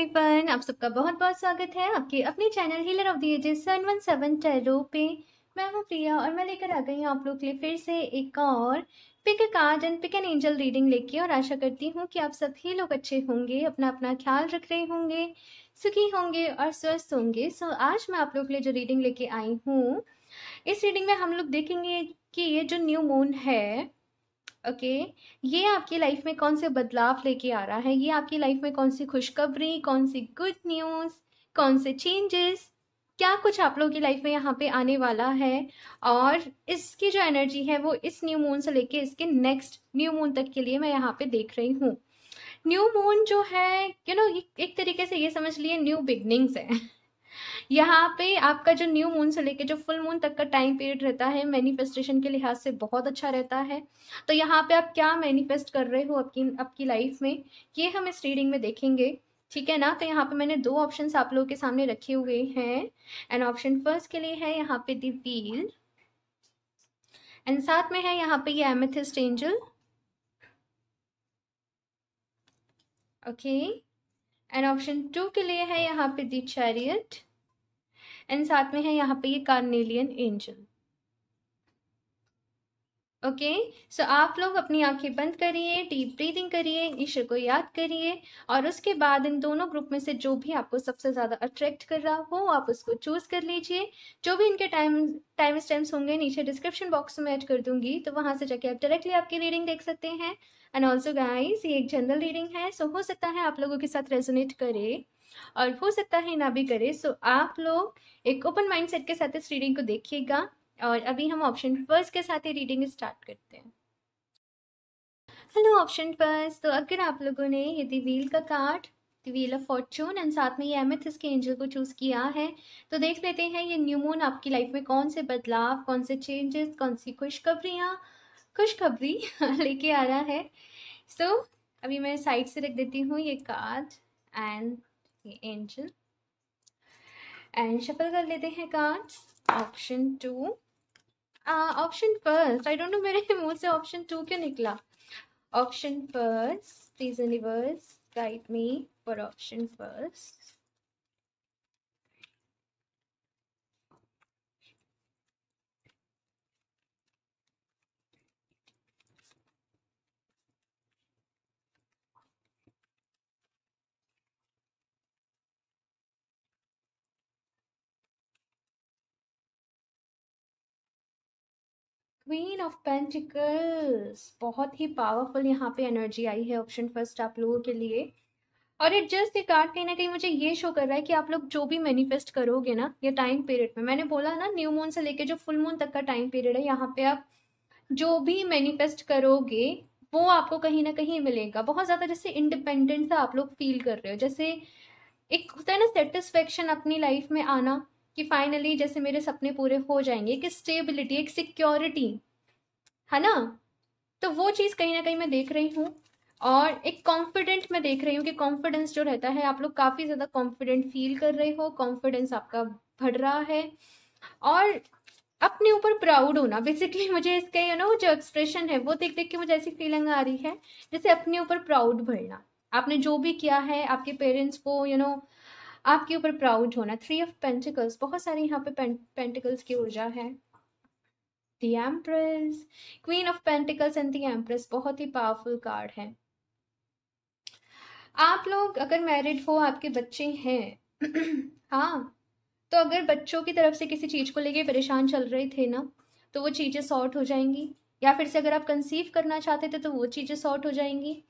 Everyone आप सबका बहुत बहुत स्वागत है आपके अपने channel healer of the ages sun one seven tarot पे मैं हूँ प्रिया और मैं लेकर आ गई हूँ आप लोग के लिए फिर से एक और pick a card and pick an angel reading लेके और आशा करती हूँ कि आप सभी लोग अच्छे होंगे अपना अपना ख्याल रख रहे होंगे सुखी होंगे और स्वस्थ होंगे सो आज मैं आप लोग के लिए जो रीडिंग लेके आई हूँ इस रीडिंग में हम लोग देखेंगे कि ये जो न्यू मून है ओके okay? ये आपकी लाइफ में कौन से बदलाव लेके आ रहा है ये आपकी लाइफ में कौन सी खुशखबरी कौन सी गुड न्यूज़ कौन से चेंजेस क्या कुछ आप लोगों की लाइफ में यहाँ पे आने वाला है और इसकी जो एनर्जी है वो इस न्यू मून से लेके इसके नेक्स्ट न्यू मून तक के लिए मैं यहाँ पे देख रही हूँ न्यू मून जो है यू you नो know, एक तरीके से ये समझ लिए न्यू बिगनिंग्स है यहाँ पे आपका जो न्यू मून से लेके जो फुल मून तक का टाइम पीरियड रहता है मैनिफेस्टेशन के लिहाज से बहुत अच्छा रहता है तो यहाँ पे आप क्या मैनिफेस्ट कर रहे हो आपकी आपकी लाइफ में ये हम इस रीडिंग में देखेंगे ठीक है ना तो यहाँ पे मैंने दो ऑप्शन आप लोगों के सामने रखे हुए हैं एंड ऑप्शन फर्स्ट के लिए है यहाँ पे दी व्हील एंड साथ में है यहाँ पे ये amethyst angel okay and option two के लिए है यहाँ पे दी चैरियट एंड साथ में है यहाँ पे ये carnelian angel okay okay, so so आप लोग अपनी आंखें बंद करिए डीप ब्रीदिंग करिए ईश्वर को याद करिए और उसके बाद इन दोनों ग्रुप में से जो भी आपको सबसे ज़्यादा अट्रैक्ट कर रहा हो आप उसको चूज़ कर लीजिए जो भी इनके टाइम टाइम स्टेम्स होंगे नीचे डिस्क्रिप्शन बॉक्स में ऐड कर दूंगी तो वहां से जाके आप डायरेक्टली आपकी रीडिंग देख सकते हैं एंड ऑल्सो गाइज ये एक जनरल रीडिंग है सो so हो सकता है आप लोगों के साथ रेजोनेट करे और हो सकता है ना भी करे सो आप लोग एक ओपन सेट के साथ इस रीडिंग को देखिएगा और अभी हम ऑप्शन फर्स्ट के साथ ही रीडिंग स्टार्ट करते हैं हेलो ऑप्शन फर्स्ट तो अगर आप लोगों ने ये दिवील का card wheel of fortune and साथ में ये एमिथ के एंजल को चूज़ किया है तो देख लेते हैं ये न्यू मून आपकी लाइफ में कौन से बदलाव कौन से चेंजेस कौन सी खुशखबरियाँ खुशखबरी लेके आ रहा है सो so, अभी मैं साइड से रख देती हूँ ये कार्ड एंड ये एंजल एंड शफल कर लेते हैं cards option two option first I don't know मेरे मुंह से ऑप्शन टू क्यों निकला option first please universe guide me for option first queen of pentacles बहुत ही पावरफुल यहाँ पे एनर्जी आई है ऑप्शन फर्स्ट आप लोगों के लिए और इट जस्ट ये कार्ड कहीं ना कहीं मुझे ये शो कर रहा है कि आप लोग जो भी मैनिफेस्ट करोगे ना ये टाइम पीरियड में मैंने बोला ना न्यू मून से लेके जो फुल मून तक का टाइम पीरियड है यहाँ पे आप जो भी मैनिफेस्ट करोगे वो आपको कहीं ना कहीं मिलेगा बहुत ज़्यादा जैसे इंडिपेंडेंट सा आप लोग फील कर रहे हो जैसे एक होता है ना सेटिस्फेक्शन अपनी लाइफ में आना कि फाइनली जैसे मेरे सपने पूरे हो जाएंगे कि स्टेबिलिटी एक सिक्योरिटी है ना तो वो चीज़ कहीं ना कहीं मैं देख रही हूँ और एक कॉन्फिडेंट मैं देख रही हूँ कि कॉन्फिडेंस जो रहता है आप लोग काफ़ी ज़्यादा कॉन्फिडेंट फील कर रहे हो कॉन्फिडेंस आपका बढ़ रहा है और अपने ऊपर प्राउड होना बेसिकली मुझे इसके यू नो जो एक्सप्रेशन है वो देख देख के मुझे ऐसी फीलिंग आ रही है जैसे अपने ऊपर प्राउड भरना आपने जो भी किया है आपके पेरेंट्स को यू you नो know, आपके ऊपर प्राउड होना थ्री ऑफ पेंटिकल्स बहुत सारे यहाँ पे पेंटिकल्स की ऊर्जा है the empress queen of pentacles and the empress बहुत ही पावरफुल कार्ड है आप लोग अगर मैरिड हो आपके बच्चे हैं हाँ तो अगर बच्चों की तरफ से किसी चीज़ को लेके परेशान चल रहे थे ना तो वो चीज़ें सॉर्ट हो जाएंगी या फिर से अगर आप कंसीव करना चाहते थे तो वो चीज़ें सॉर्ट हो जाएंगी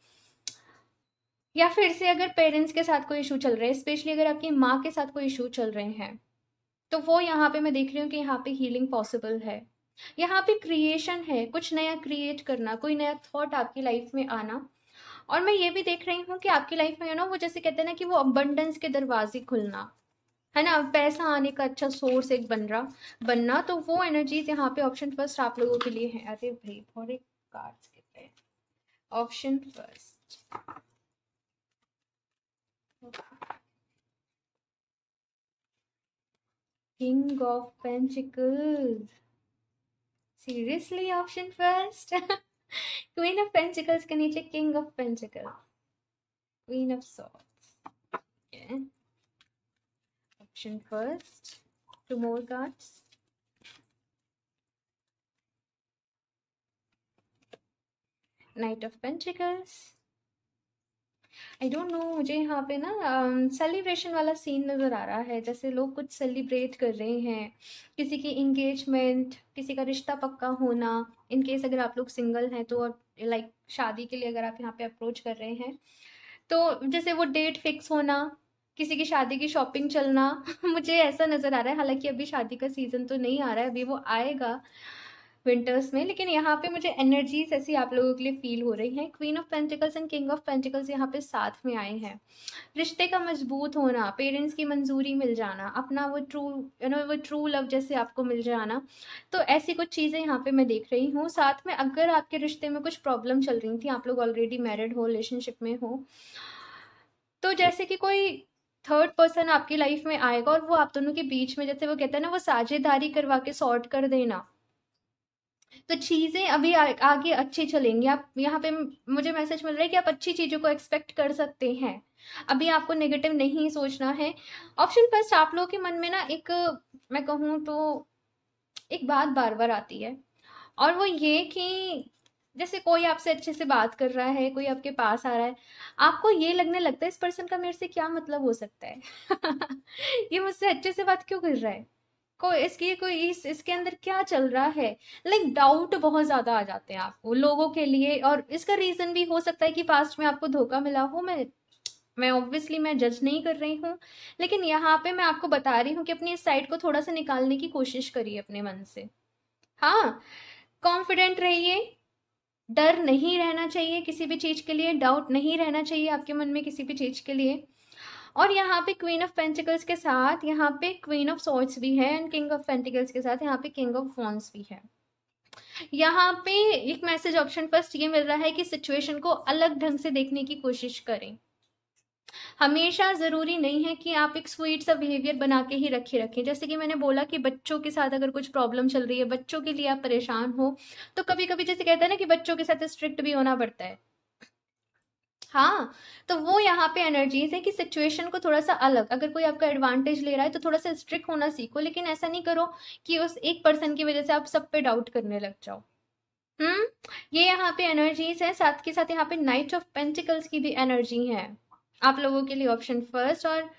या फिर से अगर पेरेंट्स के साथ कोई इशू चल रहा है स्पेशली अगर आपकी माँ के साथ कोई इशू चल रहे हैं तो वो यहाँ पे मैं देख रही हूँ कि यहाँ पे हीलिंग पॉसिबल है यहाँ पे क्रिएशन है कुछ नया क्रिएट करना कोई नया थॉट आपकी लाइफ में आना और मैं ये भी देख रही हूँ कि आपकी लाइफ में यू नो वो जैसे कहते हैं ना कि वो अबंडेंस के दरवाजे खुलना है ना पैसा आने का अच्छा सोर्स एक बन रहा बनना तो वो एनर्जीज यहाँ पे ऑप्शन फर्स्ट आप लोगों के लिए है अरे भाई और एक cards option first King of Pentacles. Seriously, option first. Queen of Pentacles Can you check King of Pentacles. Queen of Swords. Yeah. Option first. Two more cards. Knight of Pentacles. I don't know मुझे यहाँ पे ना celebration um, वाला scene नज़र आ रहा है जैसे लोग कुछ सेलिब्रेट कर रहे हैं किसी की इंगेजमेंट किसी का रिश्ता पक्का होना इन केस अगर आप लोग सिंगल हैं तो लाइक like, शादी के लिए अगर आप यहाँ पे अप्रोच कर रहे हैं तो जैसे वो डेट फिक्स होना किसी की शादी की शॉपिंग चलना मुझे ऐसा नज़र आ रहा है हालांकि अभी शादी का सीज़न तो नहीं आ रहा है अभी वो आएगा विंटर्स में लेकिन यहाँ पे मुझे एनर्जीज ऐसी आप लोगों के लिए फील हो रही हैं queen of pentacles and king of pentacles यहाँ पे साथ में आए हैं रिश्ते का मजबूत होना पेरेंट्स की मंजूरी मिल जाना अपना वो ट्रू यू नो वो ट्रू लव जैसे आपको मिल जाना तो ऐसी कुछ चीज़ें यहाँ पे मैं देख रही हूँ साथ में अगर आपके रिश्ते में कुछ प्रॉब्लम चल रही थी आप लोग ऑलरेडी मैरिड हो रिलेशनशिप में हो तो जैसे कि कोई थर्ड पर्सन आपकी लाइफ में आएगा और वो आप दोनों के बीच में जैसे वो कहते हैं ना वो साझेदारी करवा के सॉर्ट कर देना तो चीज़ें अभी आ, आगे अच्छी चलेंगी आप यहाँ पे मुझे मैसेज मिल रहा है कि आप अच्छी चीज़ों को एक्सपेक्ट कर सकते हैं अभी आपको नेगेटिव नहीं सोचना है ऑप्शन फर्स्ट आप लोगों के मन में ना एक मैं कहूँ तो एक बात बार बार आती है और वो ये कि जैसे कोई आपसे अच्छे से बात कर रहा है कोई आपके पास आ रहा है आपको ये लगने लगता है इस पर्सन का मेरे से क्या मतलब हो सकता है ये मुझसे अच्छे से बात क्यों कर रहा है को इसकी कोई इस इसके अंदर क्या चल रहा है लाइक डाउट बहुत ज़्यादा आ जाते हैं आपको लोगों के लिए और इसका रीज़न भी हो सकता है कि पास्ट में आपको धोखा मिला हो मैं मैं ऑब्वियसली मैं जज नहीं कर रही हूँ लेकिन यहाँ पे मैं आपको बता रही हूँ कि अपनी इस साइड को थोड़ा सा निकालने की कोशिश करिए अपने मन से हाँ कॉन्फिडेंट रहिए डर नहीं रहना चाहिए किसी भी चीज़ के लिए डाउट नहीं रहना चाहिए आपके मन में किसी भी चीज़ के लिए और यहाँ पे क्वीन ऑफ पेंटिकल्स के साथ यहाँ पे क्वीन ऑफ सोर्ट्स भी है एंड किंग ऑफ पेंटिकल्स के साथ यहाँ पे किंग ऑफ फोन्स भी है यहाँ पे एक मैसेज ऑप्शन फर्स्ट ये मिल रहा है कि सिचुएशन को अलग ढंग से देखने की कोशिश करें हमेशा ज़रूरी नहीं है कि आप एक स्वीट सा बिहेवियर बना के ही रखे रखें जैसे कि मैंने बोला कि बच्चों के साथ अगर कुछ प्रॉब्लम चल रही है बच्चों के लिए आप परेशान हो तो कभी कभी जैसे कहते हैं ना कि बच्चों के साथ स्ट्रिक्ट तो भी होना पड़ता है हाँ तो वो यहाँ पे एनर्जीज है कि सिचुएशन को थोड़ा सा अलग अगर कोई आपका एडवांटेज ले रहा है तो थोड़ा सा स्ट्रिक्ट होना सीखो लेकिन ऐसा नहीं करो कि उस एक पर्सन की वजह से आप सब पे डाउट करने लग जाओ हम्म ये यहाँ पे एनर्जीज है साथ के साथ यहाँ पे नाइट ऑफ पेंटिकल्स की भी एनर्जी है आप लोगों के लिए ऑप्शन फर्स्ट और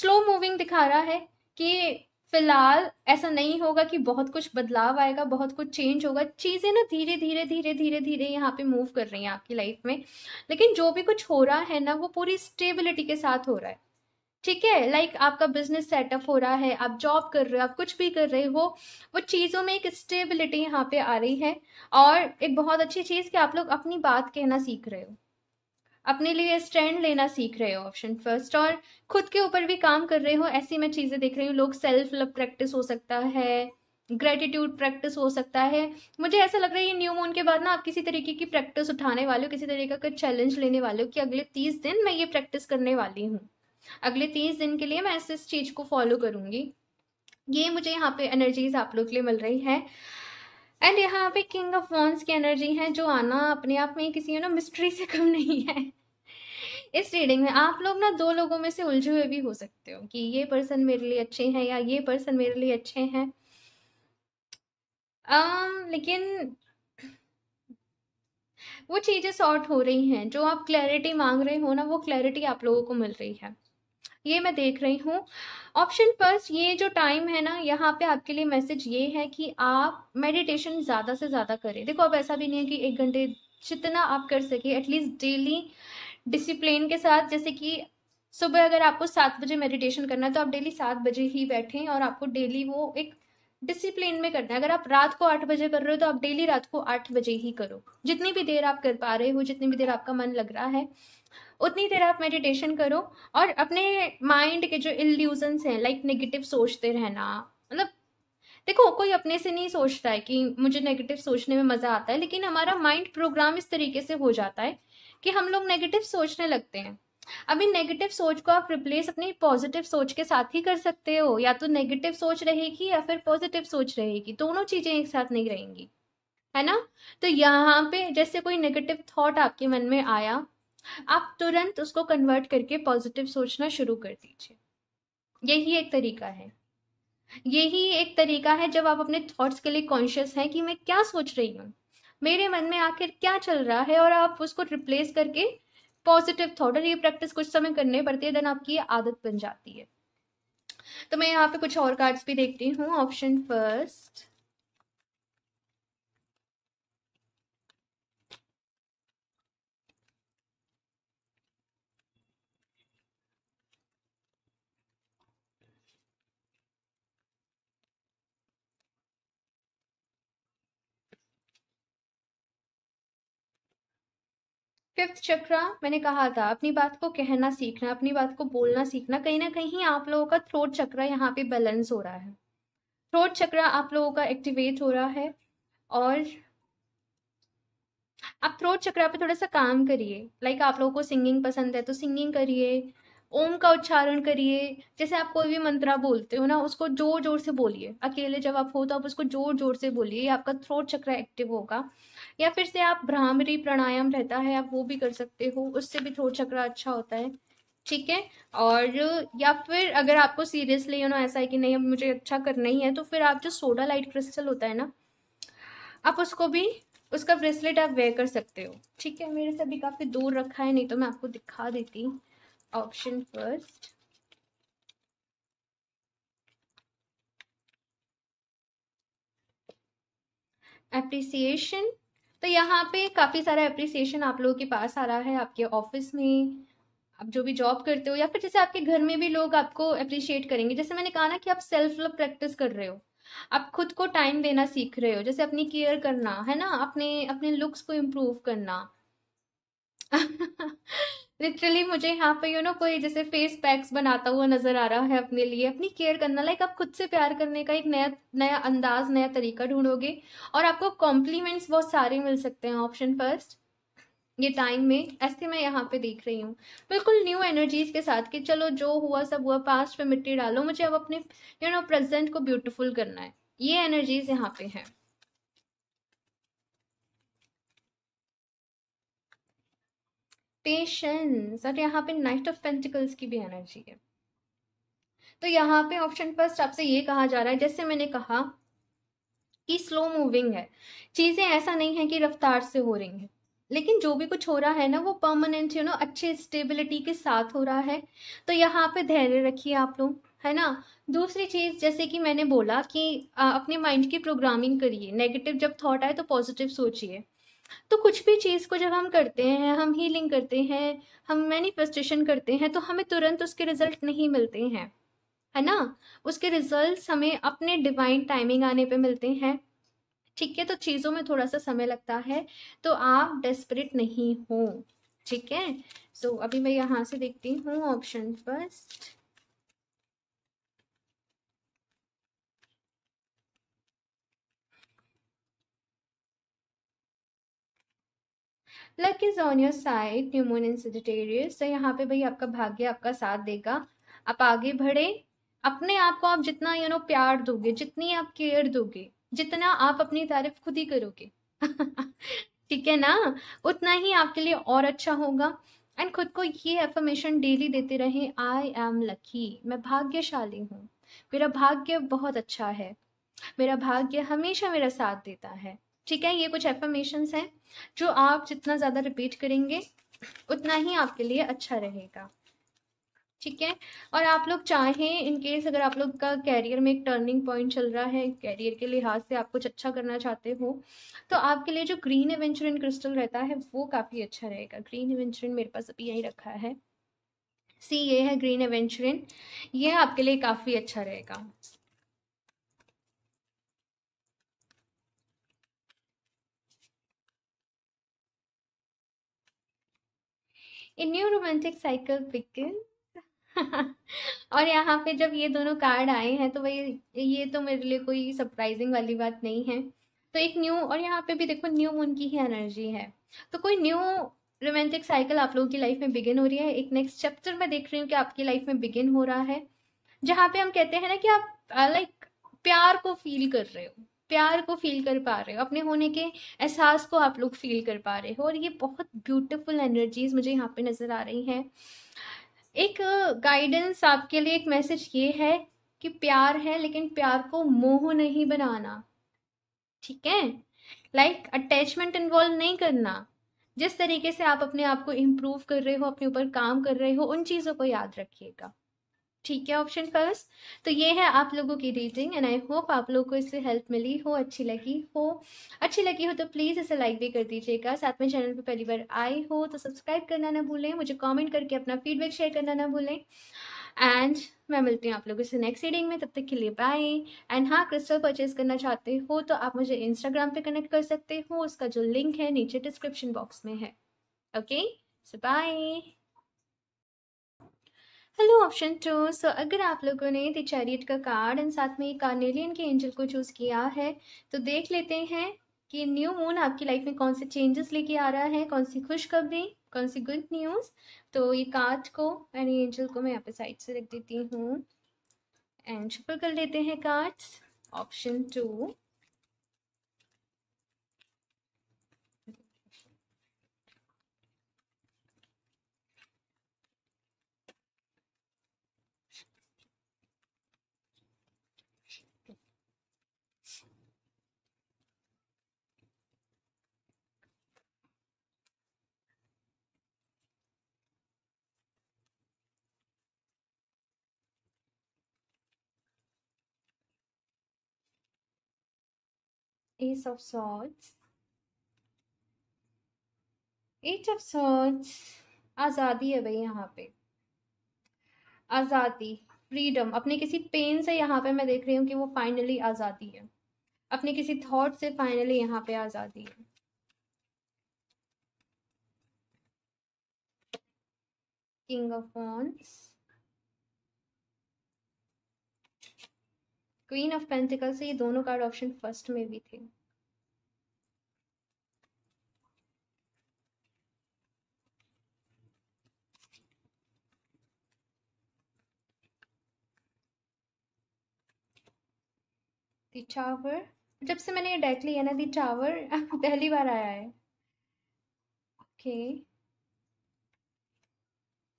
स्लो मूविंग दिखा रहा है कि फिलहाल ऐसा नहीं होगा कि बहुत कुछ बदलाव आएगा बहुत कुछ चेंज होगा चीज़ें ना धीरे धीरे धीरे धीरे धीरे यहाँ पे मूव कर रही हैं आपकी लाइफ में लेकिन जो भी कुछ हो रहा है ना वो पूरी स्टेबिलिटी के साथ हो रहा है ठीक है लाइक आपका बिजनेस सेटअप हो रहा है आप जॉब कर रहे हो आप कुछ भी कर रहे हो वो चीज़ों में एक स्टेबिलिटी यहाँ पे आ रही है और एक बहुत अच्छी चीज़ कि आप लोग अपनी बात कहना सीख रहे हो अपने लिए स्टैंड लेना सीख रहे हो ऑप्शन फर्स्ट और खुद के ऊपर भी काम कर रहे हो ऐसी मैं चीज़ें देख रही हूँ लोग सेल्फ लव प्रैक्टिस हो सकता है ग्रेटिट्यूड प्रैक्टिस हो सकता है मुझे ऐसा लग रहा है ये न्यू मून के बाद ना आप किसी तरीके की प्रैक्टिस उठाने वाले हो किसी तरीके का चैलेंज लेने वाले हो कि अगले तीस दिन मैं ये प्रैक्टिस करने वाली हूँ अगले तीस दिन के लिए मैं इस चीज़ को फॉलो करूंगी ये मुझे यहाँ पे एनर्जीज आप लोग के लिए मिल रही है एंड यहाँ पे किंग ऑफ वॉन्स की एनर्जी है जो आना अपने आप में किसी ना मिस्ट्री से कम नहीं है इस रीडिंग में आप लोग ना दो लोगों में से उलझे हुए भी हो सकते हो कि ये पर्सन मेरे लिए अच्छे हैं या ये पर्सन मेरे लिए अच्छे हैं um, लेकिन वो चीज़ें सॉर्ट हो रही हैं जो आप क्लैरिटी मांग रहे हो ना वो क्लैरिटी आप लोगों को मिल रही है ये मैं देख रही हूँ ऑप्शन फर्स्ट ये जो टाइम है ना यहाँ पे आपके लिए मैसेज ये है कि आप मेडिटेशन ज़्यादा से ज़्यादा करें देखो अब ऐसा भी नहीं है कि एक घंटे जितना आप कर सके एटलीस्ट डेली डिसिप्लिन के साथ जैसे कि सुबह अगर आपको सात बजे मेडिटेशन करना है तो आप डेली सात बजे ही बैठें और आपको डेली वो एक डिसिप्लिन में करना है अगर आप रात को आठ बजे कर रहे हो तो आप डेली रात को आठ बजे ही करो जितनी भी देर आप कर पा रहे हो जितनी भी देर आपका मन लग रहा है उतनी देर आप मेडिटेशन करो और अपने माइंड के जो इल्यूजन्स हैं लाइक नेगेटिव सोचते रहना मतलब देखो कोई अपने से नहीं सोचता है कि मुझे नेगेटिव सोचने में मज़ा आता है लेकिन हमारा माइंड प्रोग्राम इस तरीके से हो जाता है कि हम लोग नेगेटिव सोचने लगते हैं अभी नेगेटिव सोच को आप रिप्लेस अपनी पॉजिटिव सोच के साथ ही कर सकते हो या तो नेगेटिव सोच रहेगी या फिर पॉजिटिव सोच रहेगी दोनों चीज़ें एक साथ नहीं रहेंगी है ना तो यहाँ पे जैसे कोई नेगेटिव थॉट आपके मन में आया आप तुरंत उसको कन्वर्ट करके पॉजिटिव सोचना शुरू कर दीजिए यही एक तरीका है यही एक तरीका है जब आप अपने थॉट्स के लिए कॉन्शियस हैं कि मैं क्या सोच रही हूँ मेरे मन में आखिर क्या चल रहा है और आप उसको रिप्लेस करके पॉजिटिव थॉट और ये प्रैक्टिस कुछ समय करने पड़ती है देन आपकी आदत बन जाती है तो मैं यहाँ पे कुछ और कार्ड्स भी देखती हूँ ऑप्शन फर्स्ट फिफ्थ चक्रा मैंने कहा था अपनी बात को कहना सीखना अपनी बात को बोलना सीखना कहीं ना कहीं आप लोगों का थ्रोट चक्रा यहाँ पे बैलेंस हो रहा है थ्रोट चक्रा आप लोगों का एक्टिवेट हो रहा है और आप थ्रोट चक्रा पे थोड़ा सा काम करिए लाइक आप लोगों को सिंगिंग पसंद है तो सिंगिंग करिए ओम का उच्चारण करिए जैसे आप कोई भी मंत्रा बोलते हो ना उसको जोर जोर से बोलिए अकेले जब आप हो तो आप उसको जोर जोर से बोलिए आपका थ्रोट चक्र एक्टिव होगा या फिर से आप भ्रामरी प्राणायाम रहता है आप वो भी कर सकते हो उससे भी थ्रोट चक्र अच्छा होता है ठीक है और या फिर अगर आपको सीरियसली यू नो ऐसा है कि नहीं अब मुझे अच्छा करना ही है तो फिर आप जो सोडा लाइट क्रिस्टल होता है ना आप उसको भी उसका ब्रेसलेट आप वेयर कर सकते हो ठीक है मेरे से अभी काफ़ी दूर रखा है नहीं तो मैं आपको दिखा देती ऑप्शन फर्स्ट एप्रिसिएशन तो यहाँ पे काफ़ी सारा अप्रिसिएशन आप लोगों के पास आ रहा है आपके ऑफिस में आप जो भी जॉब करते हो या फिर जैसे आपके घर में भी लोग आपको अप्रिशिएट करेंगे जैसे मैंने कहा ना कि आप सेल्फ लव प्रैक्टिस कर रहे हो आप खुद को टाइम देना सीख रहे हो जैसे अपनी केयर करना है ना अपने अपने लुक्स को इम्प्रूव करना लिटरली मुझे यहाँ पे यू नो कोई जैसे फेस पैक्स बनाता हुआ नजर आ रहा है अपने लिए अपनी केयर करना लाइक आप खुद से प्यार करने का एक नया नया अंदाज नया तरीका ढूंढोगे और आपको कॉम्प्लीमेंट्स बहुत सारे मिल सकते हैं ऑप्शन फर्स्ट ये टाइम में ऐसे मैं यहाँ पे देख रही हूँ बिल्कुल न्यू एनर्जीज के साथ कि चलो जो हुआ सब हुआ पास्ट में मिट्टी डालो मुझे अब अपने यू नो प्रेजेंट को ब्यूटीफुल करना है ये एनर्जीज यहाँ पे हैं पेशेंस और यहाँ पे नाइट ऑफ पेंटिकल्स की भी एनर्जी है तो यहाँ पे ऑप्शन फर्स्ट आपसे ये कहा जा रहा है जैसे मैंने कहा कि स्लो मूविंग है चीज़ें ऐसा नहीं है कि रफ्तार से हो रही है लेकिन जो भी कुछ हो रहा है ना वो परमानेंट यू नो अच्छे स्टेबिलिटी के साथ हो रहा है तो यहाँ पे धैर्य रखिए आप लोग है ना दूसरी चीज़ जैसे कि मैंने बोला कि आ, अपने माइंड की प्रोग्रामिंग करिए नेगेटिव जब थॉट आए तो पॉजिटिव सोचिए तो कुछ भी चीज़ को जब हम करते हैं हम हीलिंग करते हैं हम मैनिफेस्टेशन करते हैं तो हमें तुरंत उसके रिजल्ट नहीं मिलते हैं है ना उसके रिजल्ट्स हमें अपने डिवाइन टाइमिंग आने पे मिलते हैं ठीक है तो चीज़ों में थोड़ा सा समय लगता है तो आप डेस्परेट नहीं हो ठीक है सो so, अभी मैं यहाँ से देखती हूँ option first luck is on your side new moon in Sagittarius तो यहाँ पे भाई आपका भाग्य आपका साथ देगा आप आगे बढ़े अपने आप को आप जितना यू you नो know, प्यार दोगे जितनी आप केयर दोगे जितना आप अपनी तारीफ खुद ही करोगे ठीक है ना उतना ही आपके लिए और अच्छा होगा एंड खुद को ये एफर्मेशन डेली देते रहें आई एम लकी मैं भाग्यशाली हूँ मेरा भाग्य बहुत अच्छा है मेरा भाग्य हमेशा मेरा साथ देता है ठीक है ये कुछ एफर्मेशंस हैं जो आप जितना ज़्यादा रिपीट करेंगे उतना ही आपके लिए अच्छा रहेगा ठीक है और आप लोग चाहें इन केस अगर आप लोग का कैरियर में एक टर्निंग पॉइंट चल रहा है कैरियर के लिहाज से आप कुछ अच्छा करना चाहते हो तो आपके लिए जो ग्रीन इन क्रिस्टल रहता है वो काफ़ी अच्छा रहेगा ग्रीन एवेंचुरिन मेरे पास अभी यहीं रखा है सी ये है ग्रीन एवेंचुरिन ये आपके लिए काफ़ी अच्छा रहेगा ए न्यू रोमांटिक साइकिल और यहाँ पे जब ये दोनों कार्ड आए हैं तो भाई ये तो मेरे लिए कोई सरप्राइजिंग वाली बात नहीं है तो एक न्यू और यहाँ पे भी देखो न्यू मून की ही एनर्जी है तो कोई न्यू रोमांटिक साइकिल आप लोगों की लाइफ में बिगिन हो रही है एक नेक्स्ट चैप्टर में देख रही हूँ कि आपकी लाइफ में बिगिन हो रहा है जहाँ पे हम कहते हैं ना कि आप लाइक प्यार को फील कर रहे हो प्यार को फील कर पा रहे हो अपने होने के एहसास को आप लोग फील कर पा रहे हो और ये बहुत ब्यूटीफुल एनर्जीज मुझे यहाँ पे नज़र आ रही हैं एक गाइडेंस आपके लिए एक मैसेज ये है कि प्यार है लेकिन प्यार को मोह नहीं बनाना ठीक है लाइक अटैचमेंट इन्वॉल्व नहीं करना जिस तरीके से आप अपने आप को इम्प्रूव कर रहे हो अपने ऊपर काम कर रहे हो उन चीज़ों को याद रखिएगा ठीक है ऑप्शन फर्स्ट तो ये है आप लोगों की रीडिंग एंड आई होप आप लोगों को इससे हेल्प मिली हो अच्छी लगी हो अच्छी लगी हो तो प्लीज़ इसे लाइक भी कर दीजिएगा साथ में चैनल पे पहली बार आए हो तो सब्सक्राइब करना ना भूलें मुझे कमेंट करके अपना फीडबैक शेयर करना ना भूलें एंड मैं मिलती हूँ आप लोगों से नेक्स्ट रीडिंग में तब तक के लिए बाय एंड हाँ क्रिस्टल परचेज करना चाहते हो तो आप मुझे इंस्टाग्राम पर कनेक्ट कर सकते हो उसका जो लिंक है नीचे डिस्क्रिप्शन बॉक्स में है okay so bye hello option two so अगर आप लोगों ने द चैरियट का कार्ड एंड साथ में कार्नेलियन के एंजल को चूज़ किया है तो देख लेते हैं कि न्यू मून आपकी लाइफ में कौन से चेंजेस लेके आ रहा है कौन सी खुशखबरी कौन सी गुड न्यूज़ तो ये कार्ड को एंड एंजल को मैं यहाँ पे साइड से रख देती हूँ एंड शुक्र कर लेते हैं cards option two Ace of Swords, eight of Swords, आज़ादी है भाई यहाँ पे आज़ादी फ्रीडम अपने किसी पेन से यहाँ पे मैं देख रही हूँ कि वो फाइनली आज़ादी है अपने किसी थॉट से फाइनली यहाँ पे आज़ादी है king of wands queen of pentacle से ये दोनों कार्ड ऑप्शन फर्स्ट में भी थे दी चावर जब से मैंने ये डेक लिया ना दी चावर पहली बार आया है okay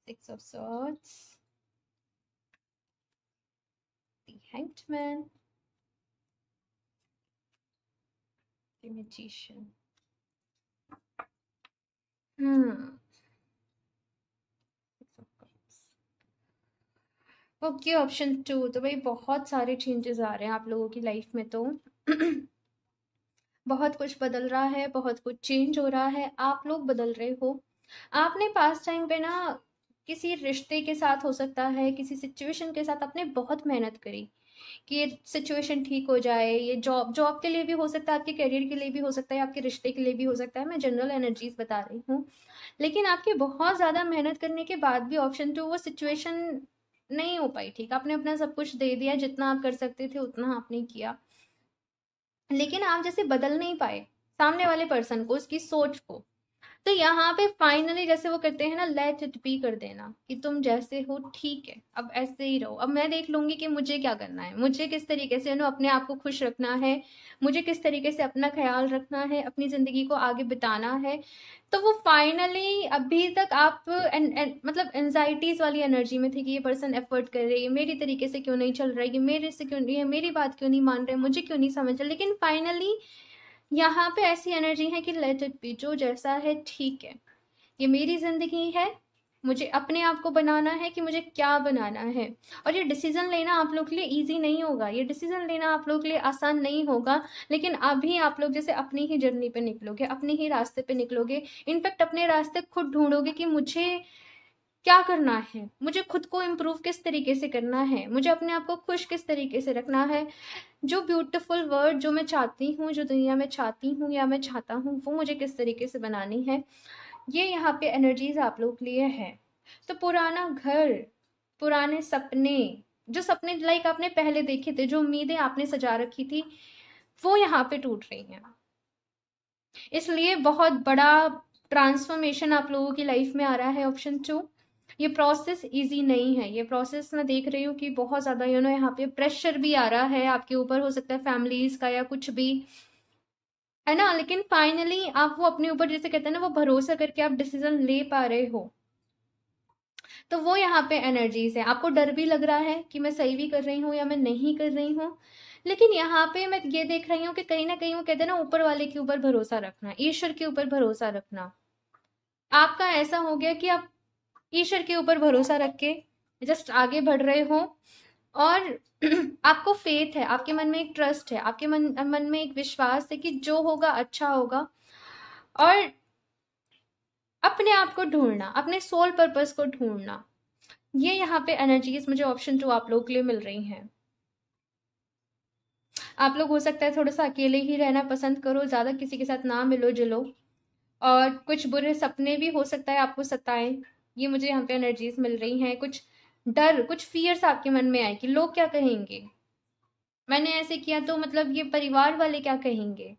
six of swords the hanged man the okay option two तो भाई बहुत सारे चेंजेस आ रहे हैं आप लोगों की लाइफ में तो बहुत कुछ बदल रहा है बहुत कुछ चेंज हो रहा है आप लोग बदल रहे हो आपने पास टाइम पे ना किसी रिश्ते के साथ हो सकता है किसी सिचुएशन के साथ आपने बहुत मेहनत करी कि ये सिचुएशन ठीक हो जाए ये जॉब जॉब के लिए भी हो सकता है आपके करियर के लिए भी हो सकता है आपके रिश्ते के लिए भी हो सकता है मैं जनरल एनर्जीज बता रही हूँ लेकिन आपकी बहुत ज़्यादा मेहनत करने के बाद भी ऑप्शन टू वो सिचुएशन नहीं हो पाई ठीक आपने अपना सब कुछ दे दिया जितना आप कर सकते थे उतना आपने किया लेकिन आप जैसे बदल नहीं पाए सामने वाले पर्सन को उसकी सोच को तो यहाँ पे फाइनली जैसे वो करते हैं ना लेट इट बी कर देना कि तुम जैसे हो ठीक है अब ऐसे ही रहो अब मैं देख लूंगी कि मुझे क्या करना है मुझे किस तरीके से नो अपने आप को खुश रखना है मुझे किस तरीके से अपना ख्याल रखना है अपनी ज़िंदगी को आगे बिताना है तो वो फाइनली अभी तक आप एन, एन, मतलब एनजाइटीज़ वाली एनर्जी में थे कि ये पर्सन एफर्ट कर रही है मेरी तरीके से क्यों नहीं चल रहा है ये मेरे से क्यों नहीं है मेरी बात क्यों नहीं मान रहे मुझे क्यों नहीं समझ रहा लेकिन फाइनली यहाँ पे ऐसी एनर्जी है कि लेट इट बी जो जैसा है ठीक है ये मेरी ज़िंदगी है मुझे अपने आप को बनाना है कि मुझे क्या बनाना है और ये डिसीज़न लेना आप लोग के लिए इजी नहीं होगा ये डिसीज़न लेना आप लोग के लिए आसान नहीं होगा लेकिन अभी आप लोग जैसे अपनी ही जर्नी पे निकलोगे अपने ही रास्ते पे निकलोगे इनफैक्ट अपने रास्ते खुद ढूंढोगे कि मुझे क्या करना है मुझे खुद को इम्प्रूव किस तरीके से करना है मुझे अपने आप को खुश किस तरीके से रखना है जो ब्यूटीफुल वर्ड जो मैं चाहती हूँ जो दुनिया में चाहती हूँ या मैं चाहता हूँ वो मुझे किस तरीके से बनानी है ये यहाँ पे एनर्जीज आप लोग के लिए है तो पुराना घर पुराने सपने जो सपने लाइक आपने पहले देखे थे जो उम्मीदें आपने सजा रखी थी वो यहाँ पे टूट रही हैं इसलिए बहुत बड़ा ट्रांसफॉर्मेशन आप लोगों की लाइफ में आ रहा है ऑप्शन टू ये प्रोसेस इजी नहीं है ये प्रोसेस मैं देख रही हूँ कि बहुत ज़्यादा यू नो यहाँ पे प्रेशर भी आ रहा है आपके ऊपर हो सकता है फैमिलीज का या कुछ भी है ना लेकिन फाइनली आप वो अपने ऊपर जैसे कहते हैं ना वो भरोसा करके आप डिसीजन ले पा रहे हो तो वो यहाँ पे एनर्जीज है आपको डर भी लग रहा है कि मैं सही भी कर रही हूँ या मैं नहीं कर रही हूँ लेकिन यहाँ पे मैं ये देख रही हूँ कि कहीं ना कहीं वो कहते हैं ना ऊपर वाले के ऊपर भरोसा रखना ईश्वर के ऊपर भरोसा रखना आपका ऐसा हो गया कि आप ईश्वर के ऊपर भरोसा रख के जस्ट आगे बढ़ रहे हो और आपको फेथ है आपके मन में एक ट्रस्ट है आपके मन मन में एक विश्वास है कि जो होगा अच्छा होगा और अपने आप को ढूंढना अपने सोल पर्पस को ढूंढना ये यहाँ पे एनर्जीज मुझे ऑप्शन टू आप लोगों के लिए मिल रही हैं आप लोग हो सकता है थोड़ा सा अकेले ही रहना पसंद करो ज़्यादा किसी के साथ ना मिलो जुलो और कुछ बुरे सपने भी हो सकता है आपको सताएं ये मुझे यहाँ पे एनर्जीज मिल रही हैं कुछ डर कुछ फियर्स आपके मन में आए कि लोग क्या कहेंगे मैंने ऐसे किया तो मतलब ये परिवार वाले क्या कहेंगे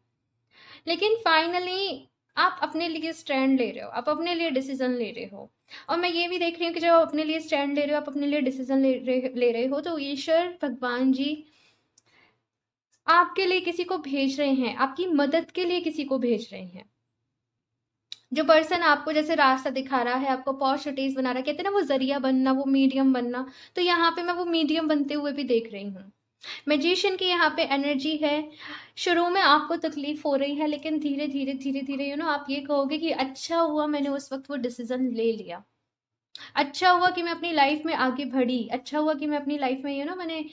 लेकिन फाइनली आप अपने लिए स्टैंड ले रहे हो आप अपने लिए डिसीजन ले रहे हो और मैं ये भी देख रही हूँ कि जब आप अपने लिए स्टैंड ले रहे हो आप अपने लिए डिसीजन ले रहे ले रहे हो तो ईश्वर भगवान जी आपके लिए किसी को भेज रहे हैं आपकी मदद के लिए किसी को भेज रहे हैं जो पर्सन आपको जैसे रास्ता दिखा रहा है आपको पॉजिटिव बना रहा है कहते हैं ना वो ज़रिया बनना वो मीडियम बनना तो यहाँ पे मैं वो मीडियम बनते हुए भी देख रही हूँ मेजिशियन की यहाँ पे एनर्जी है शुरू में आपको तकलीफ हो रही है लेकिन धीरे धीरे धीरे धीरे यू नो आप ये कहोगे कि अच्छा हुआ मैंने उस वक्त वो डिसीजन ले लिया अच्छा हुआ कि मैं अपनी लाइफ में आगे बढ़ी अच्छा हुआ कि मैं अपनी लाइफ में यू नो मैंने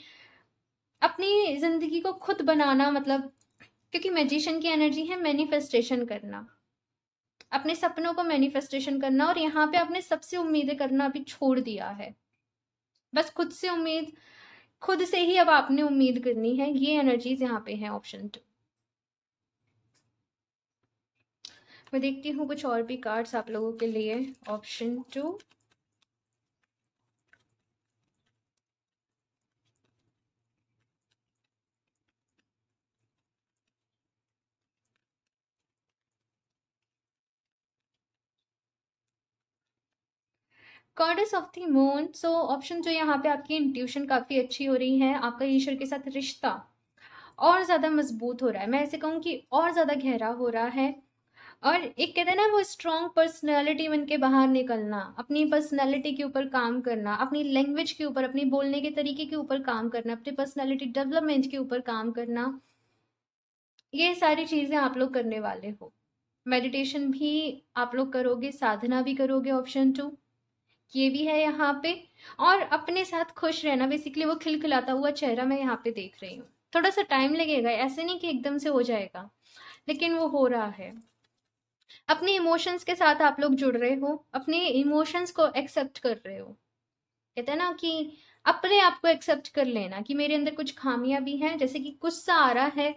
अपनी ज़िंदगी को खुद बनाना मतलब क्योंकि मेजिशियन की एनर्जी है मैनिफेस्टेशन करना अपने सपनों को मैनिफेस्टेशन करना और यहाँ पे आपने सबसे उम्मीदें करना अभी छोड़ दिया है बस खुद से उम्मीद खुद से ही अब आपने उम्मीद करनी है ये एनर्जीज यहाँ पे है ऑप्शन टू मैं देखती हूँ कुछ और भी कार्ड्स आप लोगों के लिए option two goddess of the moon so option जो यहाँ पे आपकी इंट्यूशन काफ़ी अच्छी हो रही है आपका ईश्वर के साथ रिश्ता और ज़्यादा मजबूत हो रहा है मैं ऐसे कहूँ कि और ज़्यादा गहरा हो रहा है और एक कहते हैं ना वो स्ट्रॉन्ग पर्सनैलिटी बन के बाहर निकलना अपनी पर्सनैलिटी के ऊपर काम करना अपनी लैंग्वेज के ऊपर अपनी बोलने के तरीके के ऊपर काम करना अपनी पर्सनैलिटी डेवलपमेंट के ऊपर काम करना ये सारी चीज़ें आप लोग करने वाले हो मेडिटेशन भी आप लोग करोगे साधना भी करोगे ऑप्शन टू ये भी है यहाँ पे और अपने साथ खुश रहना बेसिकली वो खिलखिलाता हुआ चेहरा मैं यहाँ पे देख रही हूँ थोड़ा सा टाइम लगेगा ऐसे नहीं कि एकदम से हो जाएगा लेकिन वो हो रहा है अपने इमोशंस के साथ आप लोग जुड़ रहे हो अपने इमोशंस को एक्सेप्ट कर रहे हो कहते हैं ना कि अपने आप को एक्सेप्ट कर लेना कि मेरे अंदर कुछ खामियां भी हैं जैसे कि गुस्सा आ रहा है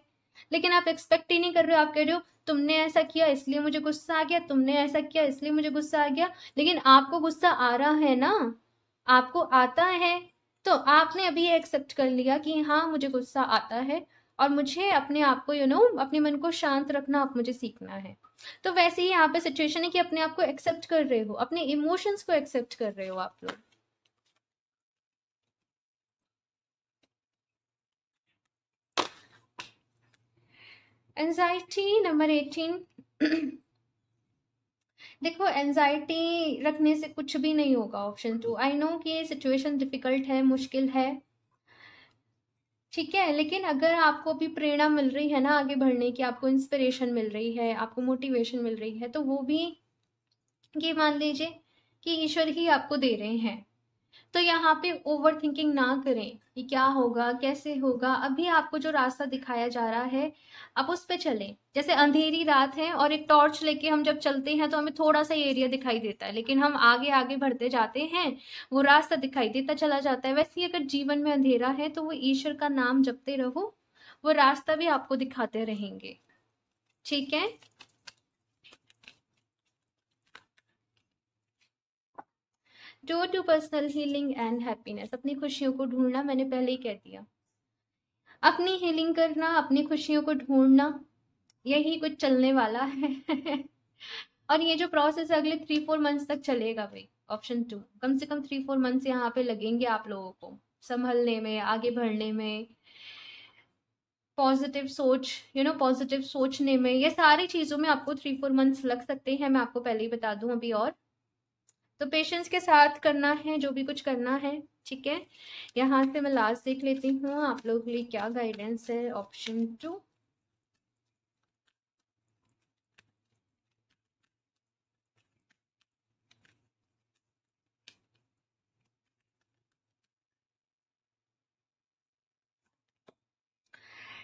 लेकिन आप एक्सपेक्ट ही नहीं कर रहे हो आप कह रहे हो तुमने ऐसा किया इसलिए मुझे गुस्सा आ गया तुमने ऐसा किया इसलिए मुझे गुस्सा आ गया लेकिन आपको गुस्सा आ रहा है ना आपको आता है तो आपने अभी एक्सेप्ट कर लिया कि हाँ मुझे गुस्सा आता है और मुझे अपने आप को यू नो अपने मन को शांत रखना आप मुझे सीखना है तो वैसे ही यहाँ पे सिचुएशन है कि अपने आप को एक्सेप्ट कर रहे हो अपने इमोशंस को एक्सेप्ट कर रहे हो आप लोग एनजाइटी नंबर एटीन देखो एनजाइटी रखने से कुछ भी नहीं होगा ऑप्शन टू आई नो कि सिचुएशन डिफिकल्ट है मुश्किल है ठीक है लेकिन अगर आपको अभी प्रेरणा मिल रही है ना आगे बढ़ने की आपको इंस्पिरेशन मिल रही है आपको मोटिवेशन मिल रही है तो वो भी ये मान लीजिए कि ईश्वर ही आपको दे रहे हैं तो यहाँ पे ओवर थिंकिंग ना करें कि क्या होगा कैसे होगा अभी आपको जो रास्ता दिखाया जा रहा है आप उस पर चलें जैसे अंधेरी रात है और एक टॉर्च लेके हम जब चलते हैं तो हमें थोड़ा सा एरिया दिखाई देता है लेकिन हम आगे आगे बढ़ते जाते हैं वो रास्ता दिखाई देता चला जाता है वैसे ही अगर जीवन में अंधेरा है तो वो ईश्वर का नाम जपते रहो वो रास्ता भी आपको दिखाते रहेंगे ठीक है to to personal healing and happiness अपनी खुशियों को ढूंढना मैंने पहले ही कह दिया अपनी हीलिंग करना अपनी खुशियों को ढूंढना यही कुछ चलने वाला है और ये जो प्रोसेस है अगले थ्री फोर मंथ्स तक चलेगा भाई ऑप्शन टू कम से कम थ्री फोर मंथ्स यहाँ पे लगेंगे आप लोगों को संभलने में आगे बढ़ने में पॉजिटिव सोच यू नो पॉजिटिव सोचने में ये सारी चीज़ों में आपको थ्री फोर मंथ्स लग सकते हैं मैं आपको पहले ही बता दूं अभी और तो पेशेंस के साथ करना है जो भी कुछ करना है ठीक है यहाँ से मैं लास्ट देख लेती हूँ आप लोगों के लिए क्या गाइडेंस है option two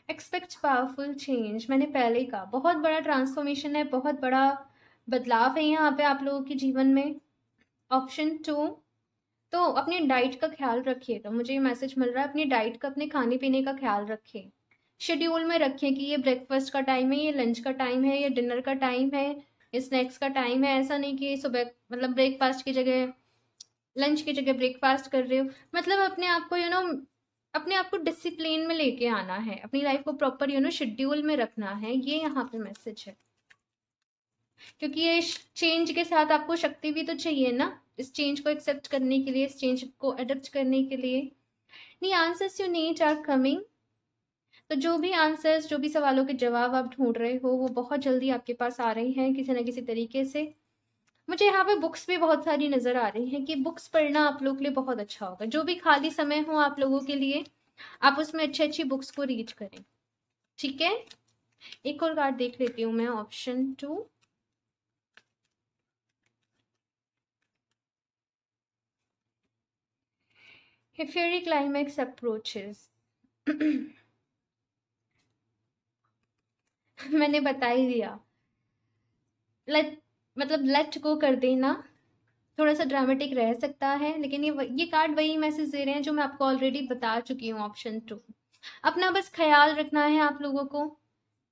expect powerful change मैंने पहले ही कहा बहुत बड़ा ट्रांसफॉर्मेशन है बहुत बड़ा बदलाव है यहाँ पे आप लोगों के जीवन में ऑप्शन टू तो अपनी डाइट का ख्याल रखिए तो मुझे ये मैसेज मिल रहा है अपनी डाइट का अपने खाने पीने का ख्याल रखें शेड्यूल में रखें कि ये ब्रेकफास्ट का टाइम है ये लंच का टाइम है ये डिनर का टाइम है स्नैक्स का टाइम है ऐसा नहीं कि सुबह मतलब ब्रेकफास्ट की जगह लंच की जगह ब्रेकफास्ट कर रहे हो मतलब अपने आप को यू नो अपने आप को डिसिप्लिन में लेके आना है अपनी लाइफ को प्रॉपर यू नो शेड्यूल में रखना है ये यहाँ पे मैसेज है क्योंकि ये चेंज के साथ आपको शक्ति भी तो चाहिए ना इस चेंज को एक्सेप्ट करने के लिए इस चेंज को अडप्ट करने के लिए नहीं answers you need are coming तो जो भी आंसर्स जो भी सवालों के जवाब आप ढूंढ रहे हो वो बहुत जल्दी आपके पास आ रहे हैं किसी ना किसी तरीके से मुझे यहाँ पे बुक्स भी बहुत सारी नज़र आ रही हैं कि बुक्स पढ़ना आप लोगों के लिए बहुत अच्छा होगा जो भी खाली समय हो आप लोगों के लिए आप उसमें अच्छी अच्छी बुक्स को रीड करें ठीक है एक और कार्ड देख लेती हूँ मैं option two If climax approaches. मैंने बता ही दिया लेट मतलब लेट को कर देना थोड़ा सा ड्रामेटिक रह सकता है लेकिन ये ये कार्ड वही मैसेज दे रहे हैं जो मैं आपको ऑलरेडी बता चुकी हूँ ऑप्शन टू अपना बस ख्याल रखना है आप लोगों को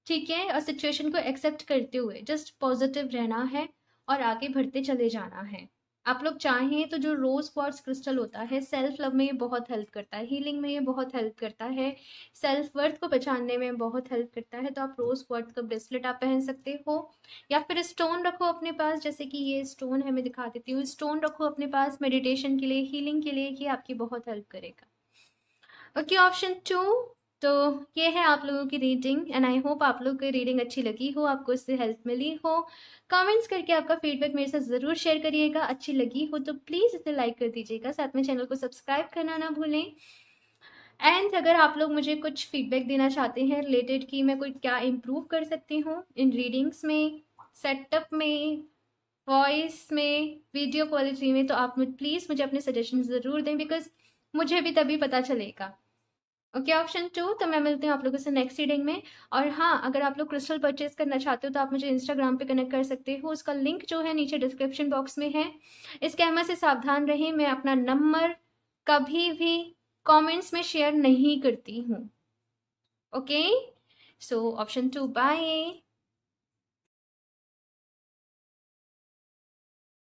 ठीक है और सिचुएशन को एक्सेप्ट करते हुए जस्ट पॉजिटिव रहना है और आगे बढ़ते चले जाना है आप लोग चाहें तो जो रोज़ क्वार्ट्स क्रिस्टल होता है सेल्फ लव में ये बहुत हेल्प करता है हीलिंग में ये बहुत हेल्प करता है सेल्फ वर्थ को पहचानने में बहुत हेल्प करता है तो आप रोज़ क्वार्ट्स का ब्रेसलेट आप पहन सकते हो या फिर स्टोन रखो अपने पास जैसे कि ये स्टोन है मैं दिखा देती हूँ स्टोन रखो अपने पास मेडिटेशन के लिए हीलिंग के लिए ये आपकी बहुत हेल्प करेगा ओके ऑप्शन टू तो ये है आप लोगों की रीडिंग एंड आई होप आप लोग की रीडिंग अच्छी लगी हो आपको इससे हेल्प मिली हो कमेंट्स करके आपका फीडबैक मेरे साथ ज़रूर शेयर करिएगा अच्छी लगी हो तो प्लीज़ इसे लाइक कर दीजिएगा साथ में चैनल को सब्सक्राइब करना ना भूलें एंड अगर आप लोग मुझे कुछ फीडबैक देना चाहते हैं रिलेटेड कि मैं कोई क्या इम्प्रूव कर सकती हूँ इन रीडिंग्स में सेटअप में वॉइस में वीडियो क्वालिटी में तो आप प्लीज़ मुझे अपने सजेशन ज़रूर दें बिकॉज मुझे भी तभी पता चलेगा ओके ऑप्शन टू तो मैं मिलती हूँ आप लोगों से नेक्स्ट रीडिंग में और हाँ अगर आप लोग क्रिस्टल परचेज करना चाहते हो तो आप मुझे इंस्टाग्राम पे कनेक्ट कर सकते हो उसका लिंक जो है नीचे डिस्क्रिप्शन बॉक्स में है इस कैमरा से सावधान रहें मैं अपना नंबर कभी भी कमेंट्स में शेयर नहीं करती हूँ okay so option two bye